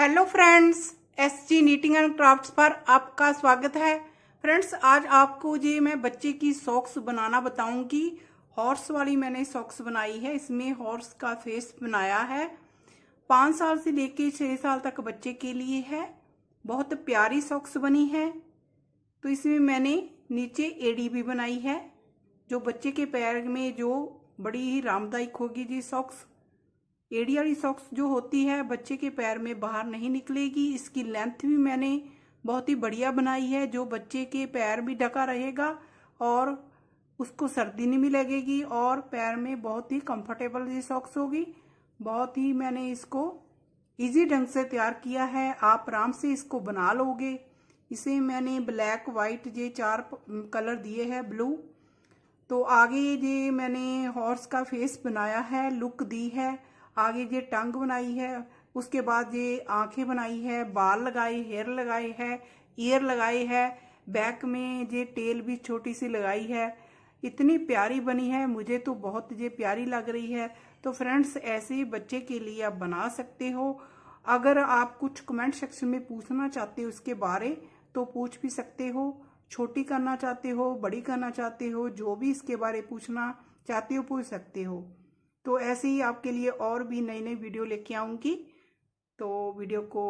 hello friends S G knitting and crafts पर आपका स्वागत है फ्रेंड्स आज आपको जी मैं बच्चे की सॉक्स बनाना बताऊंगी हॉर्स वाली मैंने सॉक्स बनाई है इसमें हॉर्स का फेस बनाया है पाँच साल से लेके छः साल तक बच्चे के लिए है बहुत प्यारी सॉक्स बनी है तो इसमें मैंने नीचे एडी भी बनाई है जो बच्चे के पैर में जो बड़ी ही रामदायक होगी जी सॉक्स एडीआरई सॉक्स जो होती है बच्चे के पैर में बाहर नहीं निकलेगी इसकी लेंथ भी मैंने बहुत ही बढ़िया बनाई है जो बच्चे के पैर भी ढका रहेगा और उसको सर्दी नहीं भी लगेगी और पैर में बहुत ही कंफर्टेबल ये सॉक्स होगी बहुत ही मैंने इसको इजी ढंग से तैयार किया है आप आराम से इसको बना लोगे इसे मैंने ब्लैक वाइट ये चार कलर दिए हैं ब्लू तो आगे ये मैंने हॉर्स का फेस बनाया है लुक दी है आगे ये टंग बनाई है उसके बाद ये आंखें बनाई है बाल लगाए हेयर लगाए है ईयर लगाए है बैक में ये टेल भी छोटी सी लगाई है इतनी प्यारी बनी है मुझे तो बहुत ये प्यारी लग रही है तो फ्रेंड्स ऐसे बच्चे के लिए आप बना सकते हो अगर आप कुछ कमेंट सेक्शन में पूछना चाहते हो उसके बारे तो पूछ भी सकते हो छोटी करना चाहते हो बड़ी करना चाहते हो जो भी इसके बारे पूछना चाहते हो पूछ सकते हो तो ऐसे ही आपके लिए और भी नई नई वीडियो लेके आऊँगी तो वीडियो को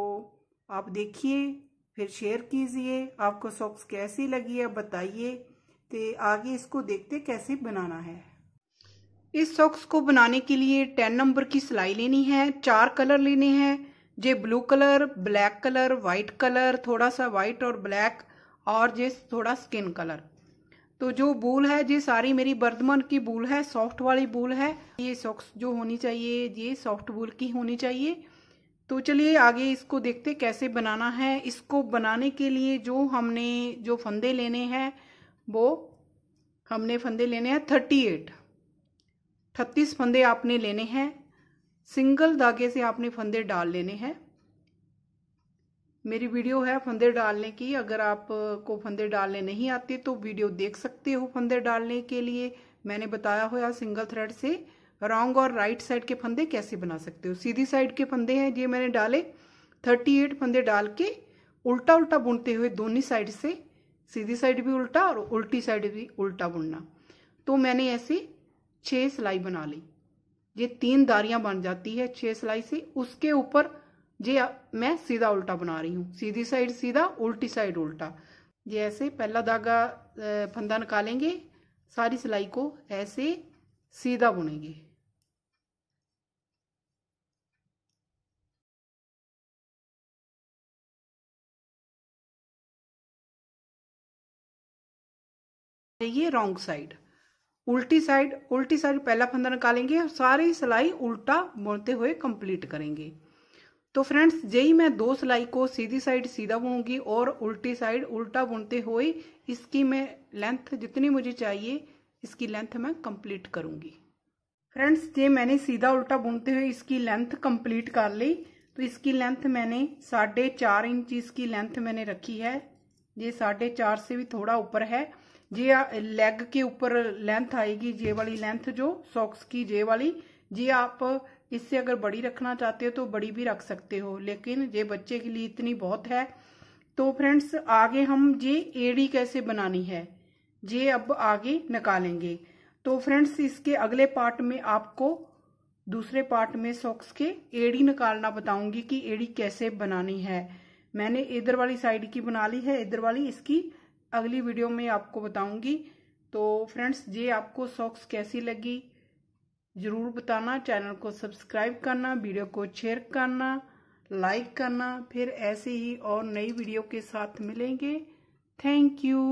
आप देखिए फिर शेयर कीजिए आपको सॉक्स कैसी लगी है बताइए तो आगे इसको देखते कैसे बनाना है इस सॉक्स को बनाने के लिए टेन नंबर की सिलाई लेनी है चार कलर लेने हैं जे blue colour black colour white colour थोड़ा सा वाइट और ब्लैक और जे थोड़ा स्किन कलर तो जो बूल है ये सारी मेरी बर्दमन की बूल है सॉफ्ट वाली बूल है ये सॉक्स जो होनी चाहिए ये सॉफ्ट बूल की होनी चाहिए तो चलिए आगे इसको देखते कैसे बनाना है इसको बनाने के लिए जो हमने जो फंदे लेने हैं वो हमने फंदे लेने हैं थर्टी एट छत्तीस फंदे आपने लेने हैं सिंगल धागे से आपने फंदे डाल लेने हैं मेरी वीडियो है फंदे डालने की अगर आपको फंदे डालने नहीं आते तो वीडियो देख सकते हो फंदे डालने के लिए मैंने बताया हुआ सिंगल थ्रेड से रॉन्ग और राइट साइड के फंदे कैसे बना सकते हो सीधी साइड के फंदे हैं ये मैंने डाले थर्टी एट फंदे डाल के उल्टा उल्टा बुनते हुए दोनों साइड से सीधी साइड भी उल्टा और उल्टी साइड भी उल्टा बुनना तो मैंने ऐसे छः सिलाई बना ली ये तीन दारियां बन जाती है छः सिलाई से उसके ऊपर ये हाँ, मैं सीधा उल्टा बना रही हूँ सीधी साइड सीधा उल्टी साइड उल्टा ये ऐसे पहला धागा फंदा निकालेंगे सारी सिलाई को ऐसे सीधा बुनेंगे ये रॉन्ग साइड उल्टी साइड उल्टी साइड पहला फंदा निकालेंगे और सारी सिलाई उल्टा बुनते हुए कंप्लीट करेंगे तो फ्रेंड्स यही मैं दो सिलाई को सीधी साइड सीधा बुनूंगी और उल्टी साइड उल्टा बुनते हुए इसकी मैं लेंथ जितनी मुझे चाहिए इसकी लेंथ मैं कंप्लीट करूंगी फ्रेंड्स ये मैंने सीधा उल्टा बुनते हुए इसकी लेंथ कंप्लीट कर ली तो इसकी लेंथ मैंने साढ़े चार इंच इसकी लेंथ मैंने रखी है ये साढ़े चार से भी थोड़ा ऊपर है ये लेग के ऊपर लेंथ आएगी जे वाली लेंथ जो सॉक्स की जे वाली ये आप इससे अगर बड़ी रखना चाहते हो तो बड़ी भी रख सकते हो लेकिन ये बच्चे के लिए इतनी बहुत है तो फ्रेंड्स आगे हम ये एड़ी कैसे बनानी है ये अब आगे निकालेंगे तो फ्रेंड्स इसके अगले पार्ट में आपको दूसरे पार्ट में सॉक्स के एड़ी निकालना बताऊंगी कि एड़ी कैसे बनानी है मैंने इधर वाली साइड की बना ली है इधर वाली इसकी अगली वीडियो में आपको बताऊंगी तो फ्रेंड्स ये आपको सॉक्स कैसी लगी ज़रूर बताना चैनल को सब्सक्राइब करना वीडियो को शेयर करना लाइक करना फिर ऐसे ही और नई वीडियो के साथ मिलेंगे थैंक यू